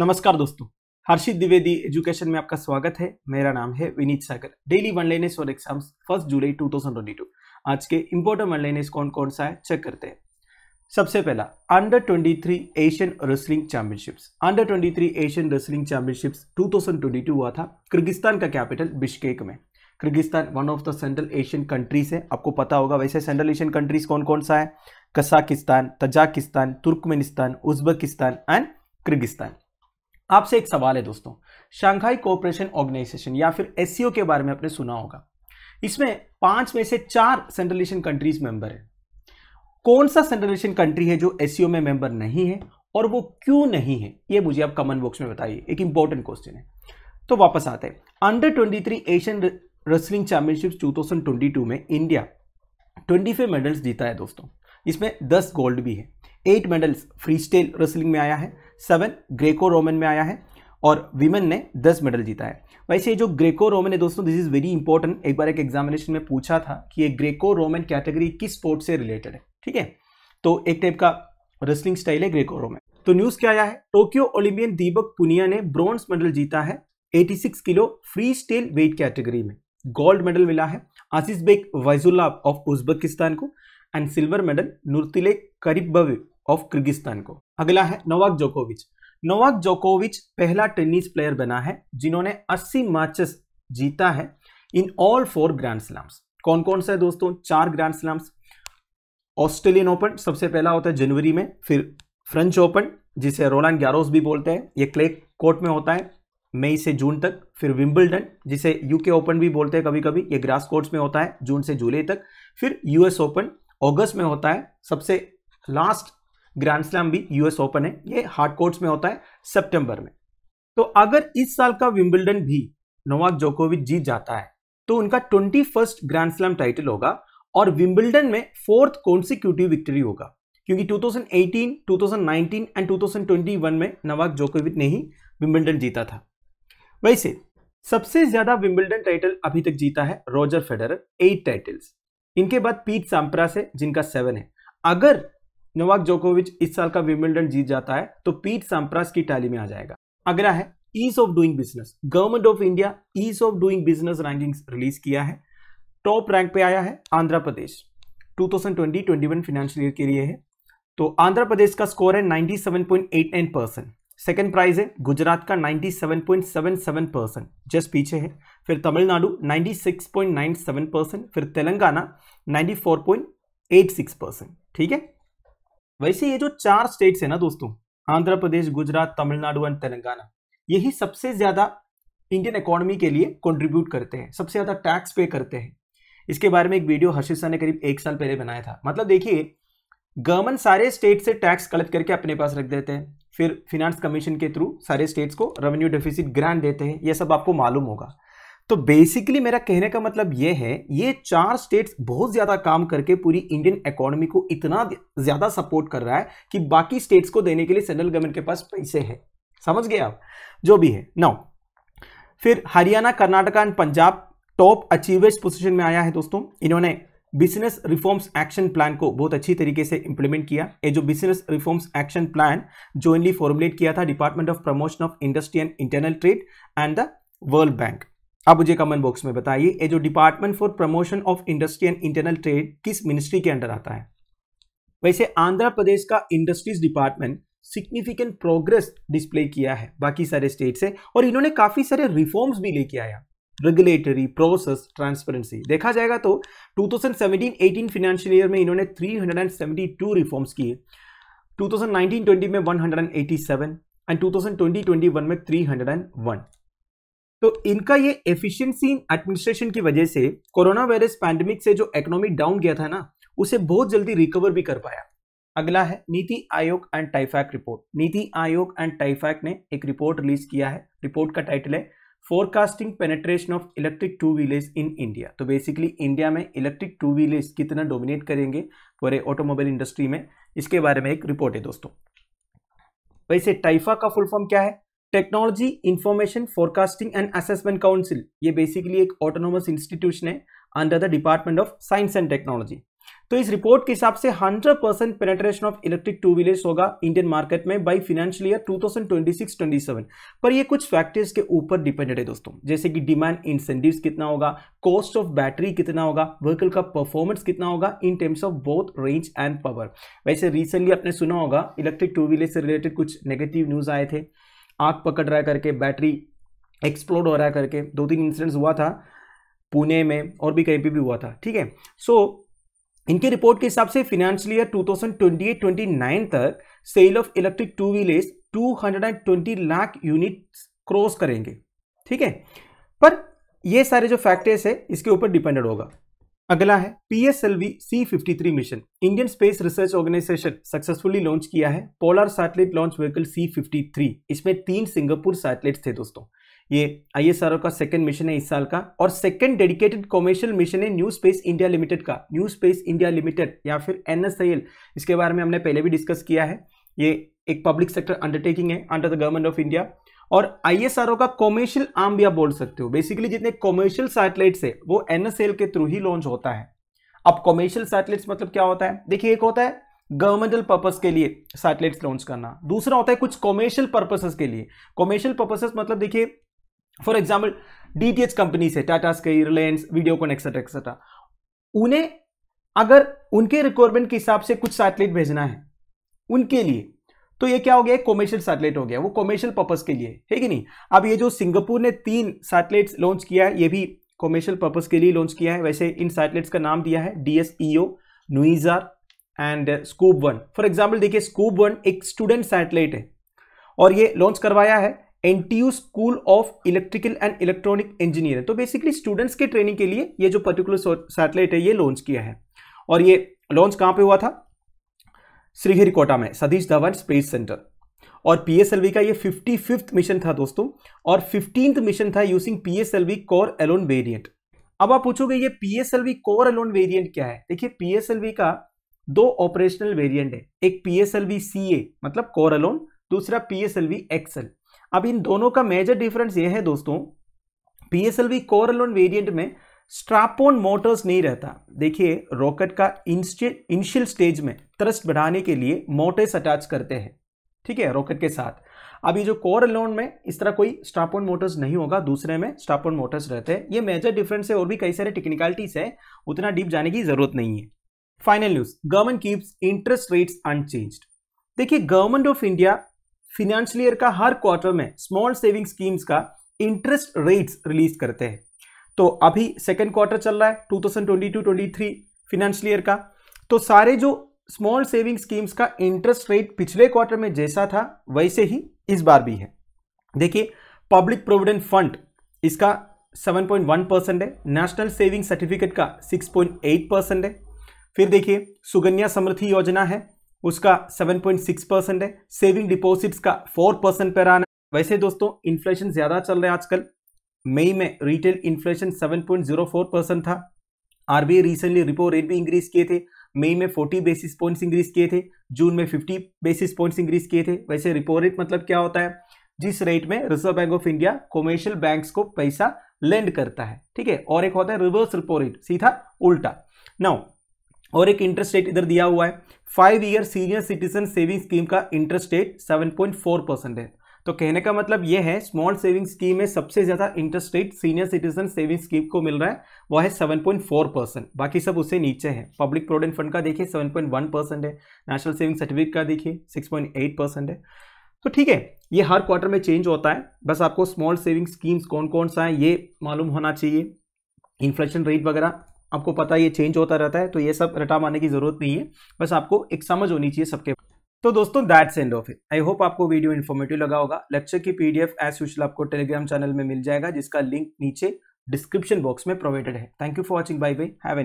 नमस्कार दोस्तों हर्षित द्विवेदी एजुकेशन में आपका स्वागत है मेरा नाम है Vineet Sagar daily one liners और एग्जाम्स फर्स्ट जुलाई 2022 आज के इम्पोर्टेंट वन लाइनेस कौन कौन सा है चेक करते हैं सबसे पहला under 23 Asian wrestling championships under 23 Asian wrestling championships 2022 हुआ था किर्गिस्तान का कैपिटल बिश्केक में Kyrgyzstan one of the central Asian countries है आपको पता होगा वैसे सेंट्रल एशियन कंट्रीज कौन कौन सा है Kazakhstan Tajikistan Turkmenistan Uzbekistan and Kyrgyzstan आपसे एक सवाल है दोस्तों शंघाई कोऑपरेशन ऑर्गेनाइजेशन या फिर एस के बारे में आपने सुना होगा इसमें पांच में से चार सेंट्रल एशियन कंट्रीज मेंबर है कौन सा सेंट्रल एशियन कंट्री है जो एस में मेंबर नहीं है और वो क्यों नहीं है ये मुझे आप कमेंट बॉक्स में बताइए एक इंपॉर्टेंट क्वेश्चन है तो वापस आते हैं under twenty Asian wrestling championship two में इंडिया ट्वेंटी मेडल्स जीता है दोस्तों इसमें दस गोल्ड भी है eight medals freestyle wrestling में आया है सेवन ग्रेको रोमन में आया है और विमेन ने दस मेडल जीता है वैसे जो ग्रेको रोमन है दोस्तों दिस इज़ वेरी इंपॉर्टेंट एक बार एक एग्जामिनेशन में पूछा था कि ये ग्रेको रोमन कैटेगरी किस स्पोर्ट से रिलेटेड है ठीक है तो एक टाइप का रेसलिंग स्टाइल है ग्रेको रोमन तो न्यूज़ क्या आया है टोक्यो ओलंपियन दीपक पुनिया ने ब्रॉन्ज मेडल जीता है 86 kilo freestyle weight category में गोल्ड मेडल मिला है आशीष बेग वाइजुल्लाह ऑफ उज्बेकिस्तान को and silver medal Nurtilek Karypbaev of Kyrgyzstan को अगला है नोवाक जोकोविच नोवाक जोकोविच पहला टेनिस प्लेयर बना है जिन्होंने 80 मैचेस जीता है in all four grand slams कौन कौन सा है दोस्तों चार ग्रैंड स्लैम्स ऑस्ट्रेलियन ओपन सबसे पहला होता है जनवरी में फिर फ्रेंच ओपन जिसे रोलैंड ग्यारोस भी बोलते हैं ये क्ले कोर्ट में होता है मई से जून तक फिर विंबलडन जिसे यूके ओपन भी बोलते हैं कभी कभी ये ग्रास कोर्ट्स में होता है जून से जुलाई तक फिर यूएस ओपन अगस्त में होता है सबसे लास्ट ग्रैंड स्लैम भी यूएस ओपन है ये हार्ड कोर्ट्स में होता है सितंबर में तो अगर इस साल का विम्बल्डन भी नोवाक जोकोविच जीत जाता है तो उनका twenty first grand slam title होगा और विम्बल्डन में फोर्थ कॉन्सिक्यूटिव विक्ट्री होगा क्योंकि 2018, 2019 एंड 2021 में नवाक जोकोविच ने ही विम्बल्डन जीता था वैसे सबसे ज्यादा विम्बल्डन टाइटल अभी तक जीता है रोजर फेडरर एट टाइटल्स इनके बाद पीट सांप्रास से जिनका सेवन है अगर नोवाक जोकोविच इस साल का विमिल्टन जीत जाता है तो पीट सांप्रास की टैली में आ जाएगा अगला है ease of doing business government of India ease of doing business ranking release किया है टॉप रैंक पे आया है आंध्र प्रदेश 2020-21 फाइनेंशियल ईयर के लिए है तो आंध्र प्रदेश का स्कोर है 97.89 परसेंट सेकेंड प्राइज है गुजरात का 97.77 परसेंट जस्ट पीछे है फिर तमिलनाडु 96.97 परसेंट फिर तेलंगाना 94.86 परसेंट ठीक है वैसे ये जो चार स्टेट्स है ना दोस्तों आंध्र प्रदेश गुजरात तमिलनाडु एंड तेलंगाना यही सबसे ज़्यादा इंडियन इकोनॉमी के लिए कंट्रीब्यूट करते हैं सबसे ज़्यादा टैक्स पे करते हैं इसके बारे में एक वीडियो हर्षित ने करीब एक साल पहले बनाया था मतलब देखिए गवर्नमेंट सारे स्टेट से टैक्स कलेक्ट करके अपने पास रख देते हैं फिर फिनांस कमीशन के थ्रू सारे स्टेट्स को रेवेन्यू डेफिसिट ग्रांट देते हैं ये सब आपको मालूम होगा तो बेसिकली मेरा कहने का मतलब ये है ये चार स्टेट्स बहुत ज़्यादा काम करके पूरी इंडियन इकोनॉमी को इतना ज़्यादा सपोर्ट कर रहा है कि बाकी स्टेट्स को देने के लिए सेंट्रल गवर्नमेंट के पास पैसे हैं समझ गए आप जो भी है नौ फिर हरियाणा कर्नाटका एंड पंजाब टॉप अचीवेस्ट पोजीशन में आया है दोस्तों इन्होंने बिजनेस रिफॉर्म्स एक्शन प्लान को बहुत अच्छी तरीके से इंप्लीमेंट किया ये जो business reforms action plan jointly formulate किया था department of promotion of industry and internal trade and the World Bank आप मुझे कमेंट बॉक्स में बताइए ये जो department for promotion of industry and internal trade किस मिनिस्ट्री के अंडर आता है वैसे आंध्र प्रदेश का industries department significant progress display किया है बाकी सारे स्टेट से और इन्होंने काफी सारे रिफॉर्म्स भी लेके आया रेगुलेटरी प्रोसेस ट्रांसपेरेंसी देखा जाएगा तो 2017-18 फाइनेंशियल ईयर में इन्होंने 372 रिफॉर्म्स किए 2019-20 में 187 एंड 2020-21 में 301 तो इनका ये एफिशिएंसी इन एडमिनिस्ट्रेशन की वजह से कोरोना वायरस पैंडमिक से जो इकोनॉमी डाउन गया था ना उसे बहुत जल्दी रिकवर भी कर पाया अगला है नीति आयोग एंड टाइफैक रिपोर्ट नीति आयोग एंड टाइफैक ने एक रिपोर्ट रिलीज किया है रिपोर्ट का टाइटल है forecasting penetration of electric two wheelers in India तो बेसिकली इंडिया में इलेक्ट्रिक टू व्हीलर्स कितना डोमिनेट करेंगे पूरे ऑटोमोबाइल इंडस्ट्री में इसके बारे में एक रिपोर्ट है दोस्तों वैसे टाइफा का फुल फॉर्म क्या है technology information forecasting and assessment council ये बेसिकली एक ऑटोनोमस इंस्टीट्यूशन है under the department of science and technology तो इस रिपोर्ट के हिसाब से 100 percent penetration of electric two wheelers होगा इंडियन मार्केट में बाई फिनेंशियल ईयर 2026-27 पर ये कुछ फैक्टर्स के ऊपर डिपेंडेड है दोस्तों जैसे कि डिमांड इंसेंटिव कितना होगा कॉस्ट ऑफ बैटरी कितना होगा व्हीकल का परफॉर्मेंस कितना होगा in terms of both range and power वैसे रिसेंटली आपने सुना होगा इलेक्ट्रिक टू व्हीलर से रिलेटेड कुछ नेगेटिव न्यूज़ आए थे आग पकड़ रहा करके बैटरी एक्सप्लोड हो रहा करके दो तीन इंसिडेंट्स हुआ था पुणे में और भी कहीं पर भी हुआ था ठीक है सो so, इनके रिपोर्ट के हिसाब से फिनेंशियल ईयर 2028-29 तक sale of electric two wheelers 220 lakh unit cross करेंगे ठीक है पर ये सारे जो फैक्टर्स है इसके ऊपर डिपेंडेड होगा अगला है P S L V C fifty three mission Indian space research organisation successfully launch किया है polar satellite launch vehicle C fifty three इसमें तीन सिंगापुर सैटेलाइट थे दोस्तों ये आई एस का सेकेंड मिशन है इस साल का और सेकेंड डेडिकेटेड कॉमर्शियल मिशन है न्यू स्पेस इंडिया लिमिटेड का न्यू स्पेस इंडिया लिमिटेड या फिर एन इसके बारे में हमने पहले भी डिस्कस किया है ये एक पब्लिक सेक्टर अंडरटेकिंग है under the government of India और ओ का कॉमर्शियल आर्म भी आप बोल सकते हो बेसिकली जितने कॉमर्शियल सैटेलाइट्स है वो एल के थ्रू ही लॉन्च होता है अब कॉमर्शियल सैटेलाइट्स मतलब क्या होता है देखिए एक होता है गवर्नमेंटल पर्पस के लिए सैटेलाइट्स लॉन्च करना दूसरा होता है कुछ कॉमर्शियल पर्पसेस के लिए कॉमर्शियल पर्पसेस मतलब देखिए for example D T H companies है Tata Sky Reliance Videocon etcetera etcetera उन्हें अगर उनके रिक्वायरमेंट के हिसाब से कुछ सैटेलाइट भेजना है उनके लिए तो ये क्या हो गया कॉमर्शियल सैटेलाइट हो गया वो कॉमर्शियल पर्पज के लिए है कि नहीं अब ये जो सिंगापुर ने तीन सैटेलाइट्स लॉन्च किया है ये भी कॉमर्शियल पर्पज के लिए लॉन्च किया है वैसे इन सैटेलाइट्स का नाम दिया है डी एस ई ओ नुईजार and Scoob one for example देखिए स्कूब वन एक स्टूडेंट सैटेलाइट है और ये लॉन्च करवाया है NTU school of electrical and electronic engineer तो बेसिकली स्टूडेंट्स के ट्रेनिंग के लिए ये जो पर्टिकुलर सैटेलाइट है ये लॉन्च किया है और ये लॉन्च कहाँ पे हुआ था श्रीहरिकोटा में सतीश धवन स्पेस सेंटर और पीएसएलवी का ये फिफ्टी फिफ्थ मिशन था दोस्तों और फिफ्टींथ मिशन था using PSLV core alone variant अब आप पूछोगे ये पीएसएलवी कोर एलोन वेरियंट क्या है देखिए पीएसएलवी का दो ऑपरेशनल वेरियंट है एक पीएसएलवी ए मतलब कोर एलोन दूसरा पीएसएलवी एक्सएल अब इन दोनों का मेजर डिफरेंस ये है दोस्तों P S L V core variant में स्ट्रापोन मोटर्स नहीं रहता देखिए रॉकेट का इनिशियल स्टेज में थ्रस्ट बढ़ाने के लिए मोटर्स अटैच करते हैं ठीक है रॉकेट के साथ अभी जो कोर लोन में इस तरह कोई स्ट्रापोन मोटर्स नहीं होगा दूसरे में स्ट्रापोन मोटर्स रहते हैं ये मेजर डिफरेंस है और भी कई सारे टेक्निकलिटीज है उतना डीप जाने की जरूरत नहीं है final news government keeps interest rates unchanged देखिए government of India financial year का हर क्वार्टर में स्मॉल सेविंग स्कीम्स का इंटरेस्ट रेट्स रिलीज करते हैं तो अभी सेकेंड क्वार्टर चल रहा है 2022-23 फिनेंशियल ईयर का तो सारे जो स्मॉल सेविंग स्कीम्स का इंटरेस्ट रेट पिछले क्वार्टर में जैसा था वैसे ही इस बार भी है देखिए पब्लिक प्रोविडेंट फंड इसका 7.1 परसेंट है नेशनल सेविंग सर्टिफिकेट का 6.8 परसेंट है फिर देखिए सुगन्या समृद्धि योजना है उसका 7.6 परसेंट है सेविंग डिपॉजिट्स का 4 परसेंट पर आना वैसे दोस्तों इन्फ्लेशन ज़्यादा चल रहा है आजकल मई में रिटेल इन्फ्लेशन 7.04 परसेंट था आरबीआई रिसेंटली रिपो रेट भी इंक्रीज किए थे मई में 40 बेसिस पॉइंट्स इंक्रीज किए थे जून में 50 बेसिस पॉइंट्स इंक्रीज किए थे वैसे रिपो रेट मतलब क्या होता है जिस रेट में reserve bank of India commercial bank को पैसा लेंड करता है ठीक है और एक होता है रिवर्स रिपो रेट सीधा उल्टा नाउ और एक इंटरेस्ट रेट इधर दिया हुआ है five year senior citizen saving scheme का interest rate seven point four percent है तो कहने का मतलब यह है स्मॉल सेविंग स्कीम में सबसे ज़्यादा interest rate senior citizen saving scheme को मिल रहा है वह है सेवन पॉइंट फोर परसेंट बाकी सब उससे नीचे है पब्लिक प्रोविडेंट फंड का देखिए वन परसेंट है नेशनल सेविंग सर्टिफिकेट का देखिए एट परसेंट है तो ठीक है ये हर क्वार्टर में चेंज होता है बस आपको स्मॉल सेविंग स्कीम्स कौन कौन सा है ये मालूम होना चाहिए इन्फ्लेशन रेट वगैरह आपको पता ये चेंज होता रहता है तो ये सब रटा मारने की जरूरत नहीं है बस आपको एक समझ होनी चाहिए सबके तो दोस्तों that's end of it I hope आपको वीडियो इन्फॉर्मेटिव लगा होगा लेक्चर की पीडीएफ एस यूशल आपको टेलीग्राम चैनल में मिल जाएगा जिसका लिंक नीचे डिस्क्रिप्शन बॉक्स में प्रोवाइडेड है thank you for watching bye bye है